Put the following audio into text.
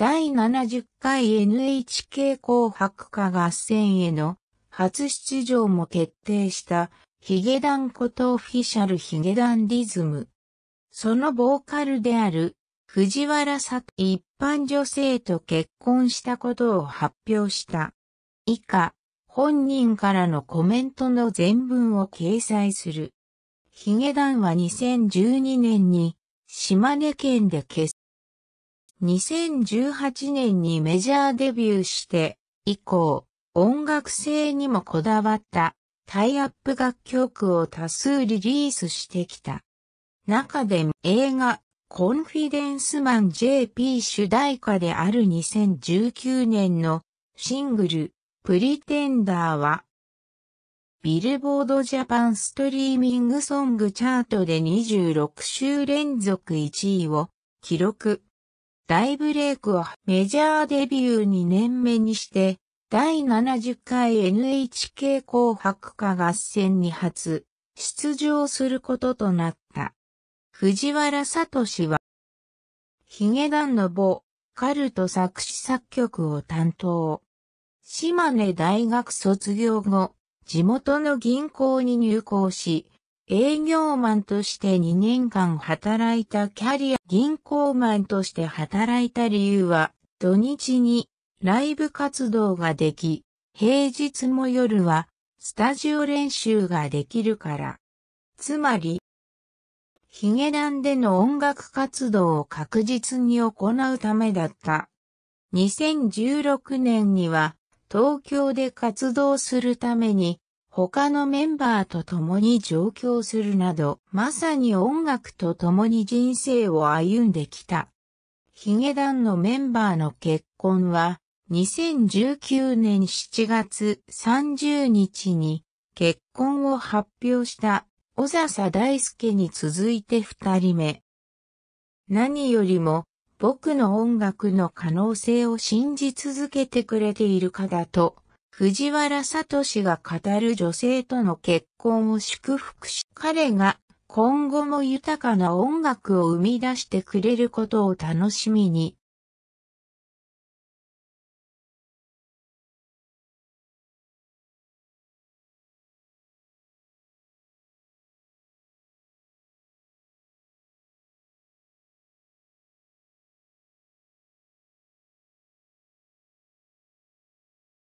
第70回 NHK 紅白歌合戦への初出場も決定したヒゲダンことオフィシャルヒゲダンリズム。そのボーカルである藤原さ一般女性と結婚したことを発表した。以下、本人からのコメントの全文を掲載する。ヒゲダンは2012年に島根県で結2018年にメジャーデビューして以降、音楽性にもこだわったタイアップ楽曲を多数リリースしてきた。中でも映画コンフィデンスマン JP 主題歌である2019年のシングルプリテンダーはビルボードジャパンストリーミングソングチャートで26週連続1位を記録。大ブレイクはメジャーデビュー2年目にして、第70回 NHK 紅白歌合戦に初出場することとなった。藤原聡は、ヒゲダンのボ、カルト作詞作曲を担当。島根大学卒業後、地元の銀行に入校し、営業マンとして2年間働いたキャリア銀行マンとして働いた理由は土日にライブ活動ができ、平日も夜はスタジオ練習ができるから。つまり、ヒゲダンでの音楽活動を確実に行うためだった。2016年には東京で活動するために他のメンバーと共に上京するなど、まさに音楽と共に人生を歩んできた。ヒゲダンのメンバーの結婚は、2019年7月30日に結婚を発表した小笹大輔に続いて二人目。何よりも僕の音楽の可能性を信じ続けてくれているかだと藤原聡が語る女性との結婚を祝福し、彼が今後も豊かな音楽を生み出してくれることを楽しみに、